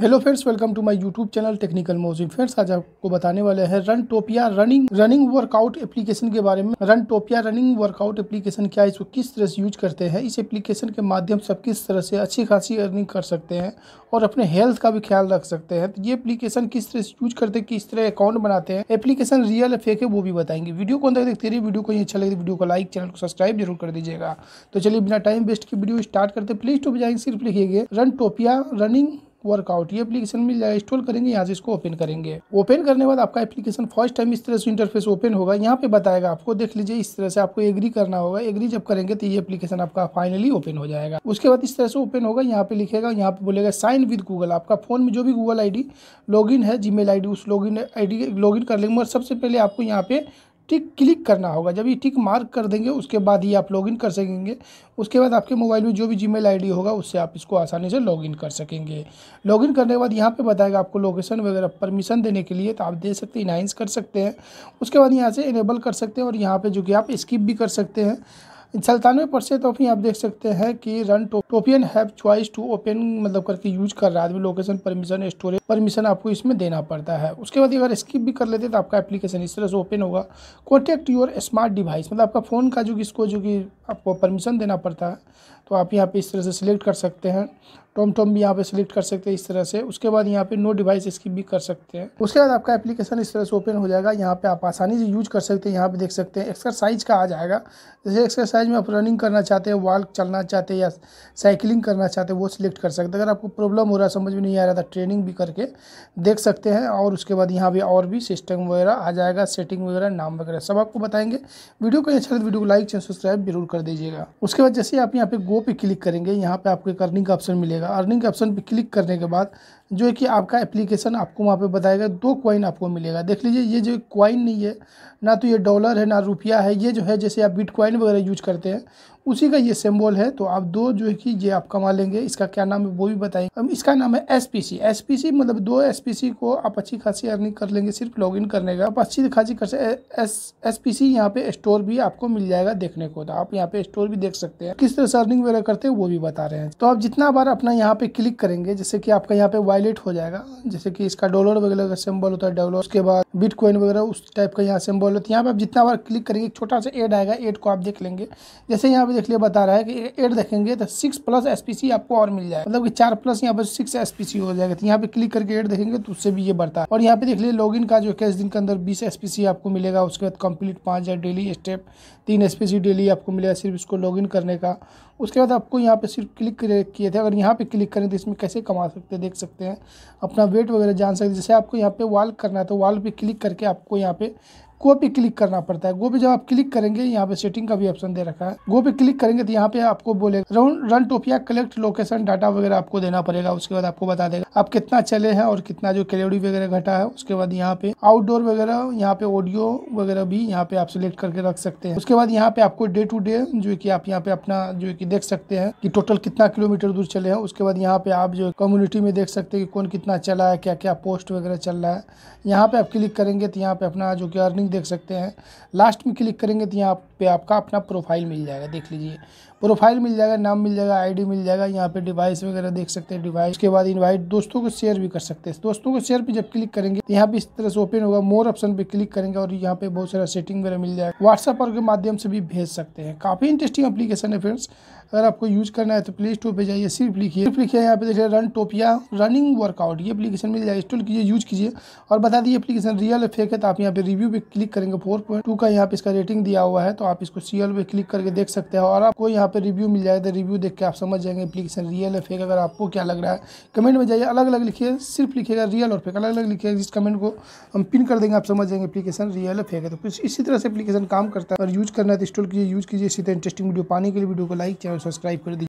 hello friends welcome to my YouTube channel technical मोजिन friends आज आपको बताने वाले हैं Runtopia running running workout application के बारे में Runtopia running workout application क्या है इसको किस तरह से यूज करते हैं इस एप्लीकेशन के माध्यम से आप किस तरह से अच्छी खासी अर्निंग कर सकते हैं और अपने हेल्थ का भी ख्याल रख सकते हैं तो ये एप्लीकेशन किस तरह से यूज करते हैं किस तरह अकाउंट बनाते हैं एप्लीकेशन रियल फेक है वो भी बताएंगे वीडियो को अंदर देखते रहिए वीडियो को अच्छा लगे वीडियो तो को लाइक चैनल को सब्सक्राइब जरूर कर दीजिएगा तो चलिए बिना टाइम वेस्ट की वीडियो स्टार्ट करते प्लीज टू बजाएंगे सिर्फ लिखिएगा रन टोपिया रनिंग वर्कआउट ये एप्लीकेशन मिल जाएगा इंस्टॉल करेंगे यहाँ से इसको ओपन करेंगे ओपन करने के बाद आपका एप्लीकेशन फर्स्ट टाइम इस तरह से इंटरफेस ओपन होगा यहाँ पे बताएगा आपको देख लीजिए इस तरह से आपको एग्री करना होगा एग्री जब करेंगे तो ये एप्लीकेशन आपका फाइनली ओपन हो जाएगा उसके बाद इस तरह से ओपन होगा यहाँ पे लिखेगा यहाँ पे बोलेगा साइन विद गूगल आपका फोन में जो भी गूगल आई डी है जी मेल उस लॉग इन आई डी कर लेंगे मगर सबसे पहले आपको यहाँ पे टिक क्लिक करना होगा जब ये टिक मार्क कर देंगे उसके बाद ही आप लॉगिन कर सकेंगे उसके बाद आपके मोबाइल में जो भी जीमेल आईडी होगा उससे आप इसको आसानी से लॉगिन कर सकेंगे लॉगिन करने के बाद यहाँ पे बताएगा आपको लोकेशन वगैरह परमिशन देने के लिए तो आप दे सकते हैं इनहाइंस कर सकते हैं उसके बाद यहाँ से इनेबल कर सकते हैं और यहाँ पर जो कि आप स्किप भी कर सकते हैं सल्तानवे परसेंट ऑफ तो ही आप देख सकते हैं कि Runtopia have choice to open मतलब करके यूज कर रहा है लोकेशन परमिशन स्टोरेज परमिशन आपको इसमें देना पड़ता है उसके बाद अगर स्किप भी कर लेते तो आपका एप्लीकेशन इस तरह से ओपन होगा कॉन्टेक्ट योर स्मार्ट डिवाइस मतलब आपका फ़ोन का जो इसको जो कि आपको परमिशन देना पड़ता है तो आप यहाँ पे इस तरह से सिलेक्ट कर सकते हैं टॉम टॉम भी यहाँ पे सिलेक्ट कर सकते हैं इस तरह से उसके बाद यहाँ पे नो डिवाइस इसकी भी कर सकते हैं उसके बाद आपका एप्लीकेशन इस तरह से ओपन हो जाएगा यहाँ पे आप आसानी से यूज कर सकते हैं यहाँ पे देख सकते हैं एक्सरसाइज का आ जाएगा जैसे एक्सरसाइज में आप रनिंग करना चाहते हैं वॉक चलना चाहते हैं या साइकिलिंग करना चाहते हैं वो सिलेक्ट कर सकते हैं अगर आपको प्रॉब्लम हो रहा समझ में नहीं आ रहा था ट्रेनिंग भी करके देख सकते हैं और उसके बाद यहाँ पर और भी सिस्टम वगैरह आ जाएगा सेटिंग वगैरह नाम वगैरह सब आपको बताएंगे वीडियो को अच्छा लगे तो वीडियो को लाइक सब्सक्राइब जरूर कर दीजिएगा उसके बाद जैसे आप यहाँ पे गो पे क्लिक करेंगे यहाँ पर आपको एक अर्निंग का ऑप्शन मिलेगा मिलेगा अर्निंग ऑप्शन पर क्लिक करने के बाद जो है कि आपका एप्लीकेशन आपको वहाँ पे बताएगा दो क्वाइन आपको मिलेगा देख लीजिए ये जो क्वाइन नहीं है ना तो ये डॉलर है ना रुपया है ये जो है जैसे आप बिट क्वाइन वगैरह यूज करते हैं उसी का ये सिम्बॉल है तो आप दो जो है कि ये आप कमा लेंगे इसका क्या नाम है वो भी बताएंगे हम इसका नाम है S P C S P C मतलब दो एस पी सी को आप अच्छी खासी अर्निंग कर लेंगे सिर्फ लॉग इन करने का आप अच्छी खासी कर सकते एस एस पी सी यहाँ पे स्टोर भी आपको मिल जाएगा देखने को तो आप यहाँ पे स्टोर भी देख सकते हैं किस तरह से अर्निंग वगैरह करते हैं वो भी बता रहे हैं तो आप जितना बार अपना यहाँ पे क्लिक करेंगे जैसे कि आपका यहाँ पे वाई हाईलाइट हो जाएगा जैसे कि इसका डॉलर वगैरह का सिंबल होता है डॉलर उसके बाद बिटकॉइन वगैरह उस टाइप का यहाँ सिंबल होता है यहाँ पे आप जितना बार क्लिक करेंगे एक छोटा सा एड आएगा एड को आप देख लेंगे जैसे यहाँ पे देख लिया बता रहा है कि एड देखेंगे तो सिक्स प्लस एस आपको और मिल जाएगा मतलब कि चार प्लस यहाँ पर सिक्स एस हो जाएगा तो यहाँ पे क्लिक करके एड देखेंगे तो उससे भी ये बढ़ता है और यहाँ पे देख लिया लॉग का जो है इस दिन के अंदर बीस एस आपको मिलेगा उसके बाद कंप्लीट पाँच डेली स्टेप तीन एस डेली आपको मिलेगा सिर्फ इसको लॉग करने का उसके बाद आपको यहाँ पे सिर्फ क्लिक किए थे अगर यहाँ पे क्लिक करें तो इसमें कैसे कमा सकते हैं देख सकते हैं अपना वेट वगैरह जान सकते हैं जैसे आपको यहाँ पे वाल करना है तो वाल पे क्लिक करके आपको यहाँ पे गो पे क्लिक करना पड़ता है गो पे जब आप क्लिक करेंगे यहाँ पे सेटिंग का भी ऑप्शन दे रखा है गो पे क्लिक करेंगे तो यहाँ पे आपको बोलेगा Runtopia collect location data वगैरह आपको देना पड़ेगा उसके बाद आपको बता देगा आप कितना चले हैं और कितना जो कैलोरी वगैरह घटा है उसके बाद यहाँ पे आउटडोर वगैरह यहाँ पे ऑडियो वगैरह भी यहाँ पे आप सिलेक्ट करके रख सकते हैं उसके बाद यहाँ पे आपको डे टू डे जो की आप यहाँ पे अपना जो की देख सकते हैं कि टोटल कितना किलोमीटर दूर चले हैं उसके बाद यहाँ पे आप जो कम्युनिटी में देख सकते हैं कि कौन कितना चला है क्या क्या पोस्ट वगैरह चल रहा है यहाँ पे आप क्लिक करेंगे तो यहाँ पे अपना जो कि अर्निंग देख सकते हैं लास्ट में क्लिक करेंगे तो यहाँ पे आपका अपना प्रोफाइल मिल जाएगा देख लीजिए प्रोफाइल मिल जाएगा नाम मिल जाएगा आईडी मिल जाएगा यहाँ पे डिवाइस वगैरह देख सकते हैं डिवाइस के बाद इनवाइट दोस्तों को शेयर भी कर सकते हैं दोस्तों को शेयर पे जब क्लिक करेंगे तो यहाँ पे इस तरह से ओपन होगा मोर ऑप्शन पे क्लिक करेंगे और यहाँ पे बहुत सारा सेटिंग वगैरह मिल जाएगा व्हाट्सअप और के माध्यम से भी भेज सकते हैं काफ़ी इंटरेस्टिंग अपलीकेशन है फ्रेंड्स अगर आपको यूज करना है तो प्ले स्टोर पर जाइए सिर्फ लिखिए सिर्फ लिखिए यहाँ पे देखिए रन टोपिया रनिंग वर्कआउट ये अपलीकेशन मिल जाएगा इंस्टॉल कीजिए यूज कीजिए और बता दीजिए अपलीकेशन रियल फेक है तो आप यहाँ पे रिव्यू भी क्लिक क्लिक करेंगे फोर पॉइंट टू का यहाँ पे इसका रेटिंग दिया हुआ है तो आप इसको सी पे क्लिक करके देख सकते हैं और आपको यहाँ पे रिव्यू मिल जाएगा रिव्यू देख के आप समझ जाएंगे एप्लीकेशन रियल है फेक अगर आपको क्या लग रहा है कमेंट में जाइए अलग अलग लिखिए सिर्फ लिखिएगा रियल और फेक अलग अलग लिखिएगा जिस कमेंट को हम पिन कर देंगे आप समझ जाएंगे एप्लीकेशन रियल है फेक है तो कुछ इसी तरह से एप्लीकेशन काम करता है और यूज़ करना है तो इंस्टॉल कीजिए यूज़ कीजिए इसी तरह इंटरेस्टिंग वीडियो पाने के लिए वीडियो को लाइक चैनल सब्सक्राइब कर दीजिए